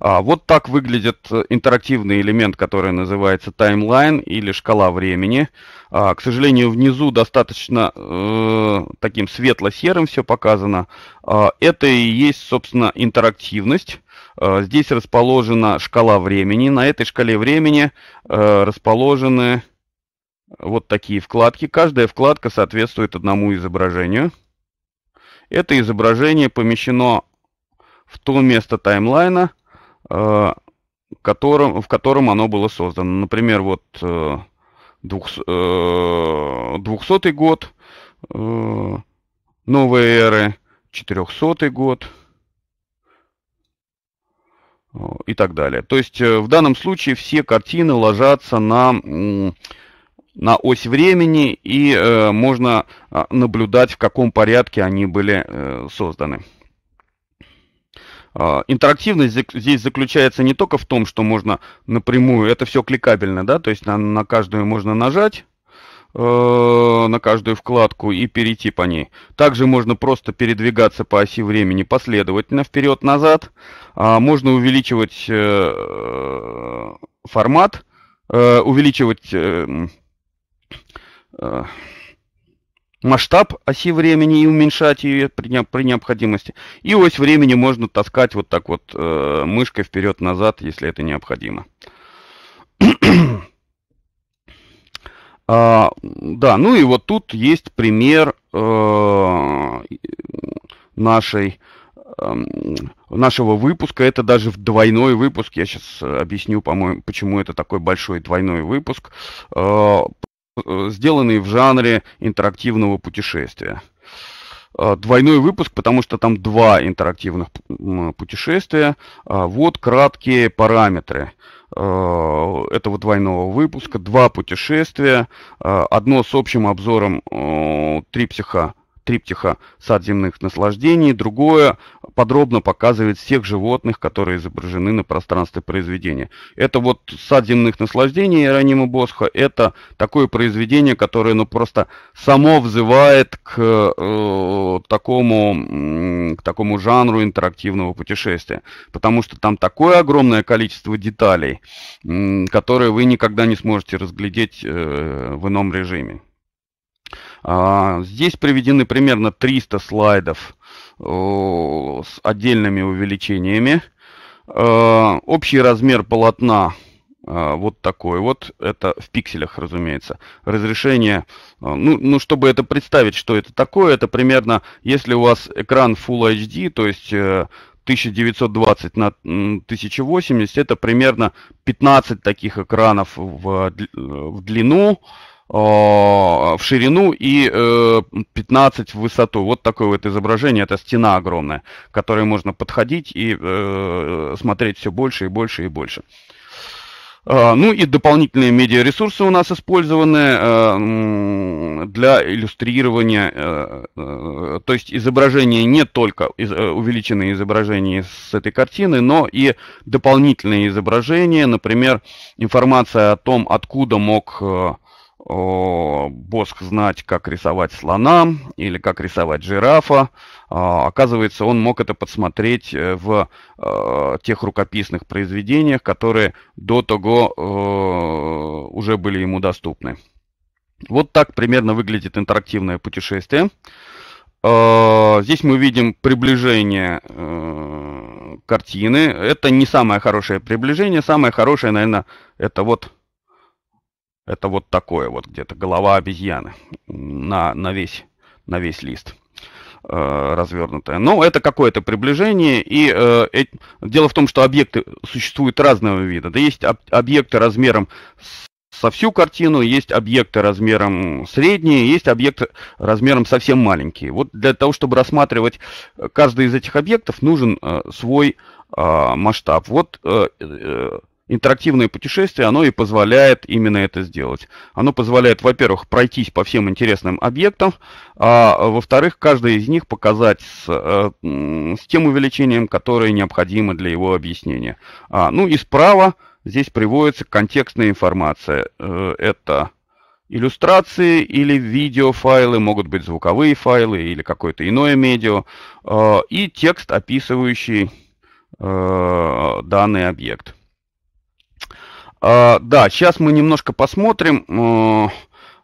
S1: А, вот так выглядит э, интерактивный элемент, который называется таймлайн или шкала времени. А, к сожалению, внизу достаточно э, таким светло-серым все показано. А, это и есть, собственно, интерактивность. Здесь расположена шкала времени. На этой шкале времени э, расположены вот такие вкладки. Каждая вкладка соответствует одному изображению. Это изображение помещено в то место таймлайна, Э, котором, в котором оно было создано. Например, вот 200, э, 200 э, год новой эры, 400 год и так далее. То есть в данном случае все картины ложатся на, на ось времени и можно а, наблюдать, в каком порядке они были созданы. А, интерактивность здесь заключается не только в том, что можно напрямую, это все кликабельно, да, то есть на, на каждую можно нажать, э, на каждую вкладку и перейти по ней. Также можно просто передвигаться по оси времени последовательно вперед-назад. А, можно увеличивать э, формат, э, увеличивать масштаб оси времени и уменьшать ее при, при необходимости. И ось времени можно таскать вот так вот э, мышкой вперед-назад, если это необходимо. а, да, ну и вот тут есть пример э, нашей эм, нашего выпуска. Это даже в двойной выпуск. Я сейчас объясню, по-моему, почему это такой большой двойной выпуск. Э, Э, сделанные в жанре интерактивного путешествия. Э, двойной выпуск, потому что там два интерактивных э, путешествия. Вот краткие параметры этого двойного выпуска. Два путешествия, одно с общим обзором трипсиха триптиха «Сад земных наслаждений». Другое подробно показывает всех животных, которые изображены на пространстве произведения. Это вот «Сад земных наслаждений» Иеронима Босха. Это такое произведение, которое ну, просто само взывает к, э, такому, к такому жанру интерактивного путешествия. Потому что там такое огромное количество деталей, э, которые вы никогда не сможете разглядеть э, в ином режиме. А, здесь приведены примерно 300 слайдов с отдельными увеличениями. Э, общий размер полотна э, вот такой вот, это в пикселях, разумеется. Разрешение, э, ну, ну, чтобы это представить, что это такое, это примерно, если у вас экран Full HD, то есть 1920 на 1080, это примерно 15 таких экранов в, в длину, Э, в ширину и 15 э, в высоту. Вот такое вот изображение, это стена огромная, к которой можно подходить и э, смотреть все больше и больше и больше. Ну и дополнительные медиаресурсы у нас использованы для иллюстрирования, то есть изображение не только увеличенные изображения с этой картины, но и дополнительные изображения, например, информация о том, откуда мог Боск знать, как рисовать слона или как рисовать жирафа. А, оказывается, он мог это подсмотреть э, в э, тех рукописных произведениях, которые до того э, уже были ему доступны. Вот так примерно выглядит интерактивное путешествие. А, здесь мы видим приближение картины. Это не самое хорошее приближение. Самое хорошее, наверное, это вот это вот такое вот где-то, голова обезьяны на, на, весь, на весь лист э, развернутая. Но это какое-то приближение. И э, э, дело в том, что объекты существуют разного вида. Да есть об, объекты размером со всю картину, есть объекты размером средние, есть объекты размером совсем маленькие. Вот для того, чтобы рассматривать э, каждый из этих объектов, нужен э, свой э, масштаб. Вот э, э интерактивное путешествие, оно и позволяет именно это сделать. Оно позволяет, во-первых, пройтись по всем интересным объектам, а во-вторых, каждый из них показать с, э, с тем увеличением, которое необходимо для его объяснения. А, ну и справа здесь приводится контекстная информация. Э, это иллюстрации или видеофайлы, могут быть звуковые файлы или какое-то иное медиа, э, и текст, описывающий данный объект. А, да, сейчас мы немножко посмотрим. Э,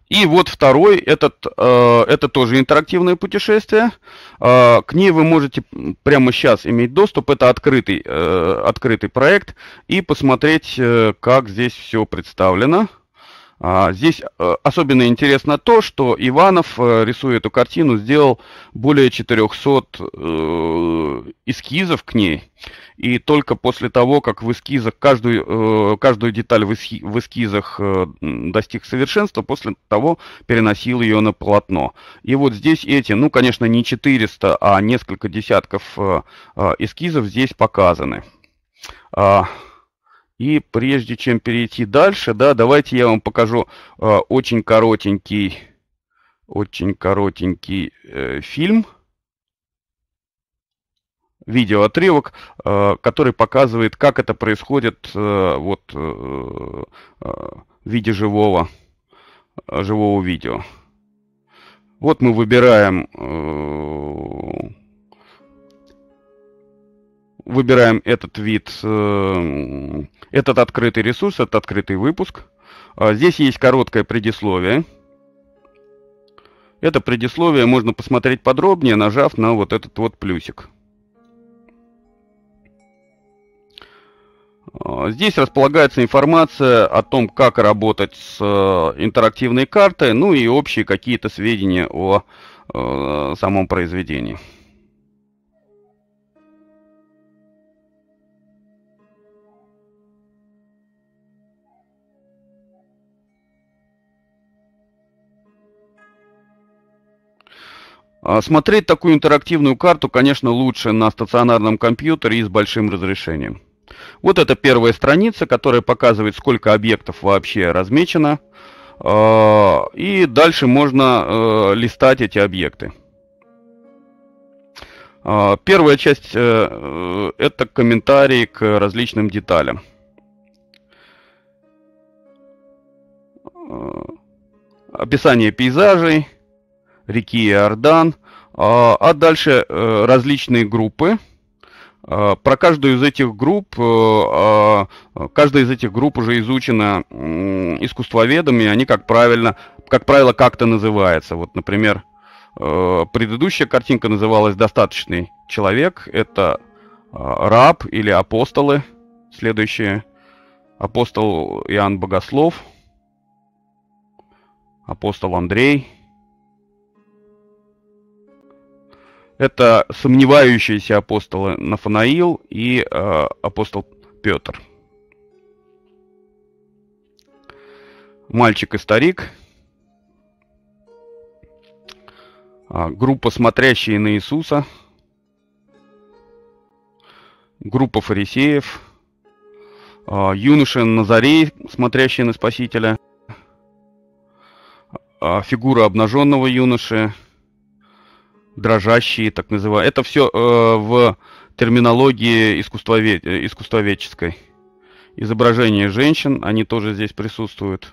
S1: и вот второй, этот, э, это тоже интерактивное путешествие. Э, к ней вы можете прямо сейчас иметь доступ. Это открытый, открытый проект. И посмотреть, как здесь все представлено. А, здесь э, особенно интересно то, что Иванов, э, рисуя эту картину, сделал более 400 э, эскизов к ней. И только после того, как в эскизах каждую, каждую деталь в эскизах достиг совершенства, после того переносил ее на полотно. И вот здесь эти, ну, конечно, не 400, а несколько десятков эскизов здесь показаны. А, и прежде чем перейти дальше, да, давайте я вам покажу э, очень коротенький, очень коротенький э, фильм, видеоотрывок, э, который показывает, как это происходит э, вот, э, э в виде живого, живого видео. Вот мы выбираем э, выбираем этот вид, эм, этот открытый ресурс, этот открытый выпуск. А, здесь есть короткое предисловие. Это предисловие можно посмотреть подробнее, нажав на вот этот вот плюсик. А, здесь располагается информация о том, как работать с э, интерактивной картой, ну и общие какие-то сведения о э, самом произведении. А смотреть такую интерактивную карту, конечно, лучше на стационарном компьютере и с большим разрешением. Вот это первая страница, которая показывает, сколько объектов вообще размечено. А, и дальше можно э, листать эти объекты. А, первая часть э, э, это комментарии к различным деталям. Описание пейзажей, реки Иордан, а, а дальше э, различные группы. А, про каждую из этих групп, э, а, каждая из этих групп уже изучена искусствоведами, они, как, правильно, как правило, как-то называются. Вот, например, э, предыдущая картинка называлась «Достаточный человек». Это раб или апостолы. Следующие – апостол Иоанн Богослов, апостол Андрей – Это сомневающиеся апостолы Нафанаил и э, апостол Петр. Мальчик и старик. А, группа, смотрящие на Иисуса. Группа фарисеев. А, юноша Назарей, смотрящий на Спасителя. А, фигура обнаженного юноши дрожащие, так называемые. Это все э, в терминологии искусствовед... Э, искусствоведческой. Изображение женщин, они тоже здесь присутствуют.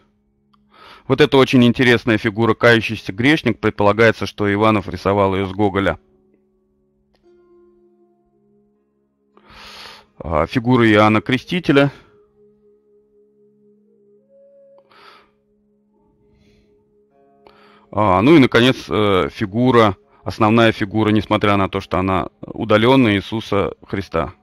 S1: Вот это очень интересная фигура «Кающийся грешник». Предполагается, что Иванов рисовал ее с Гоголя. А, фигура Иоанна Крестителя – А, ну и, наконец, э, фигура основная фигура, несмотря на то, что она удаленная Иисуса Христа.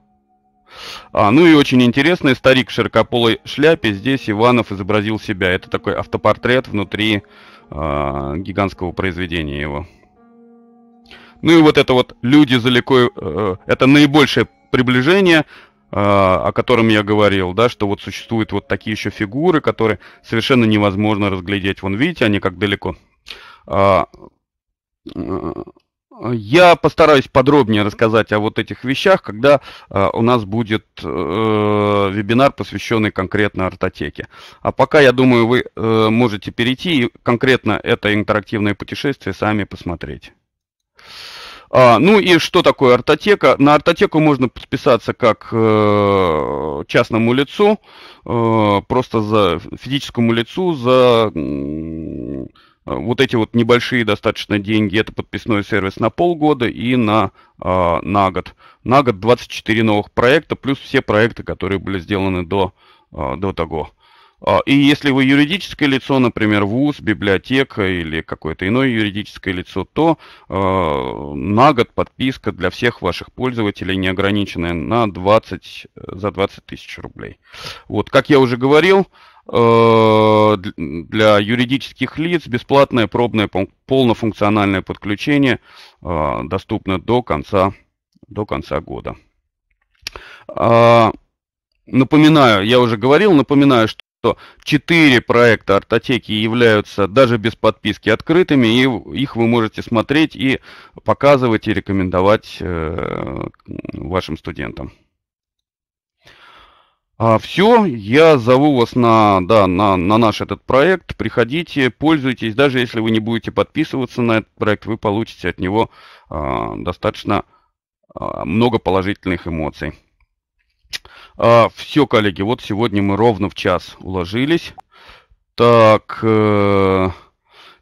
S1: А, ну и очень интересный старик в широкополой шляпе. Здесь Иванов изобразил себя. Это такой автопортрет внутри э, гигантского произведения его. Ну и вот это вот люди далеко, э, это наибольшее приближение, э, о котором я говорил, да, что вот существуют вот такие еще фигуры, которые совершенно невозможно разглядеть. Вон видите, они как далеко. А, Э, я постараюсь подробнее рассказать о вот этих вещах, когда э, у нас будет э, вебинар, посвященный конкретно артотеке. А пока, я думаю, вы можете перейти и конкретно это интерактивное путешествие сами посмотреть. А, ну и что такое артотека? На артотеку можно подписаться как частному лицу, просто за физическому лицу, за... Э, вот эти вот небольшие достаточно деньги, это подписной сервис на полгода и на, э, на год. На год 24 новых проекта, плюс все проекты, которые были сделаны до, э, до того. И если вы юридическое лицо, например, вуз, библиотека или какое-то иное юридическое лицо, то э, на год подписка для всех ваших пользователей неограниченная на 20, за 20 тысяч рублей. Вот, как я уже говорил, Э, для юридических лиц бесплатное пробное полнофункциональное подключение э, доступно до конца, до конца года. А, напоминаю, я уже говорил, напоминаю, что четыре 4 проекта артотеки являются даже без подписки открытыми, и их вы можете смотреть и показывать и рекомендовать э, вашим студентам. А, все, я зову вас на, да, на, на наш этот проект. Приходите, пользуйтесь. Даже если вы не будете подписываться на этот проект, вы получите от него а, достаточно а, много положительных эмоций. А, все, коллеги, вот сегодня мы ровно в час уложились. Так... Э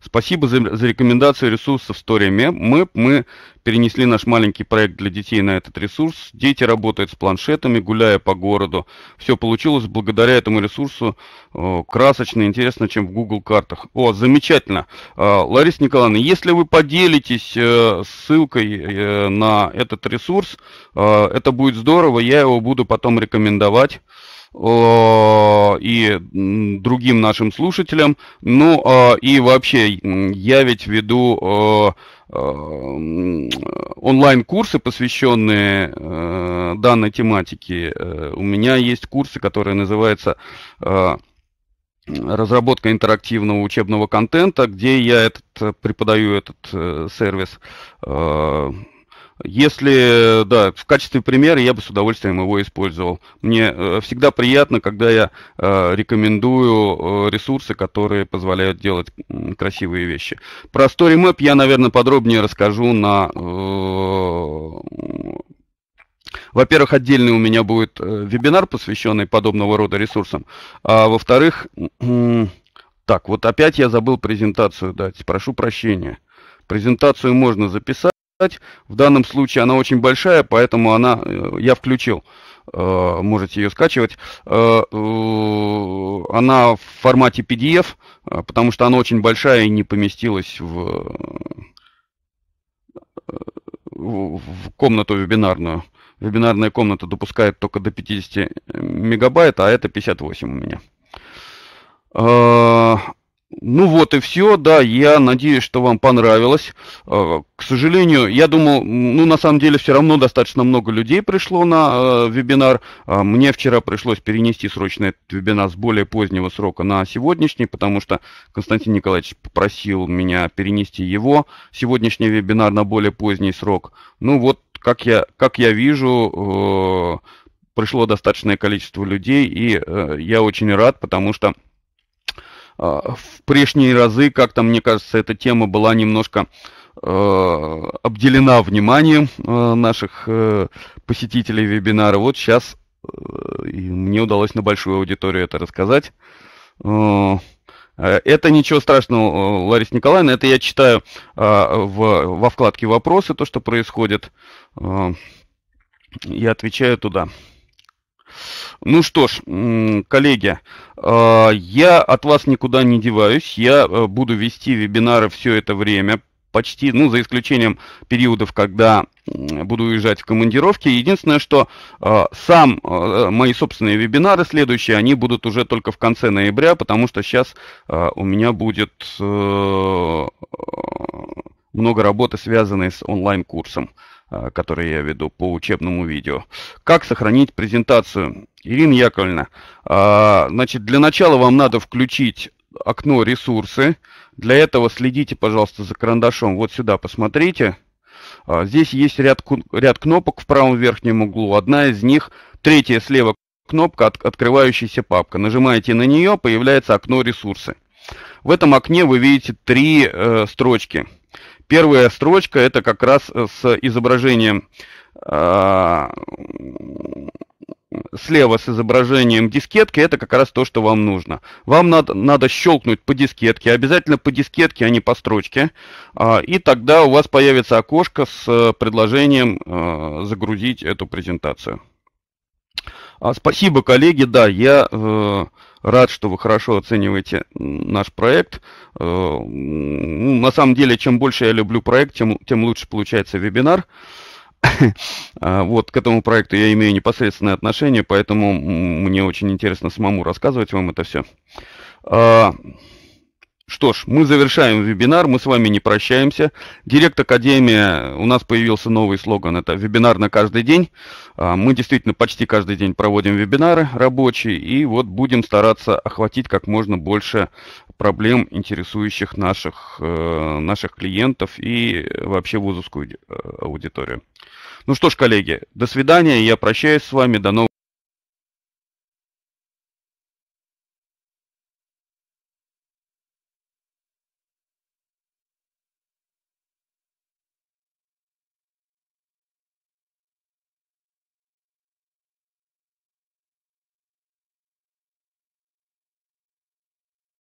S1: Спасибо за, за рекомендацию ресурсов StoryMap. Мы, мы перенесли наш маленький проект для детей на этот ресурс. Дети работают с планшетами, гуляя по городу. Все получилось благодаря этому ресурсу э, красочно, интересно, чем в Google картах. О, замечательно. Э, Лариса Николаевна, если вы поделитесь э, ссылкой э, на этот ресурс, э, это будет здорово. Я его буду потом рекомендовать. Э, и другим нашим слушателям. Ну а, и вообще, я ведь веду э, э, онлайн-курсы, посвященные данной тематике. У меня есть курсы, которые называются разработка интерактивного учебного контента, где я этот, преподаю этот сервис если, да, в качестве примера я бы с удовольствием его использовал. Мне э, всегда приятно, когда я э, рекомендую э, ресурсы, которые позволяют делать красивые вещи. Про StoryMap я, наверное, подробнее расскажу на... во-первых, отдельный у меня будет вебинар, посвященный подобного рода ресурсам. А во-вторых, так, вот опять я забыл презентацию дать. Прошу прощения презентацию можно записать. В данном случае она очень большая, поэтому она, э, я включил, э, можете ее скачивать. Э, она в формате PDF, потому что она очень большая и не поместилась в, в комнату вебинарную. Вебинарная комната допускает только до 50 мегабайт, а это 58 у меня. Ну вот и все, да, я надеюсь, что вам понравилось. А, к сожалению, я думал, ну на самом деле все равно достаточно много людей пришло на э, вебинар. А, мне вчера пришлось перенести срочно этот вебинар с более позднего срока на сегодняшний, потому что Константин Николаевич попросил меня перенести его сегодняшний вебинар на более поздний срок. Ну вот, как я, как я вижу, э, пришло достаточное количество людей, и э, я очень рад, потому что... А, в прежние разы, как-то, мне кажется, эта тема была немножко э, обделена вниманием э, наших э, посетителей вебинара. Вот сейчас мне удалось на большую аудиторию это рассказать. А, это ничего страшного, Лариса Николаевна. Это я читаю а, в, во вкладке «Вопросы» то, что происходит. Я отвечаю туда. Ну что ж, коллеги, э, я от вас никуда не деваюсь. Я э, буду вести вебинары все это время, почти, ну, за исключением периодов, когда буду уезжать в командировки. Единственное, что э, сам э, мои собственные вебинары следующие, они будут уже только в конце ноября, потому что сейчас э, у меня будет э, э, много работы, связанной с онлайн-курсом. Э, которые я веду по учебному видео. Как сохранить презентацию? Ирина Яковлевна, а, значит, для начала вам надо включить окно «Ресурсы». Для этого следите, пожалуйста, за карандашом. Вот сюда посмотрите. А, здесь есть ряд, ряд кнопок в правом верхнем углу. Одна из них, третья слева кнопка от, «Открывающаяся папка». Нажимаете на нее, появляется окно «Ресурсы». В этом окне вы видите три э, строчки – Первая строчка это как раз э, с изображением а, слева с изображением дискетки, это как раз то, что вам нужно. Вам надо, надо щелкнуть по дискетке, обязательно по дискетке, а не по строчке, а, и тогда у вас появится окошко с э, предложением э, загрузить эту презентацию. А, спасибо, коллеги, да, я... Э, Рад, что вы хорошо оцениваете наш проект. Э, ну, на самом деле, чем больше я люблю проект, тем, тем лучше получается вебинар. А, вот к этому проекту я имею непосредственное отношение, поэтому мне очень интересно самому рассказывать вам это все. А, что ж, мы завершаем вебинар, мы с вами не прощаемся. Директ Академия, у нас появился новый слоган, это вебинар на каждый день. А, мы действительно почти каждый день проводим вебинары рабочие, и вот будем стараться охватить как можно больше проблем, интересующих наших, э, наших клиентов и вообще вузовскую э, аудиторию. Ну что ж, коллеги, до свидания, я прощаюсь с вами, до новых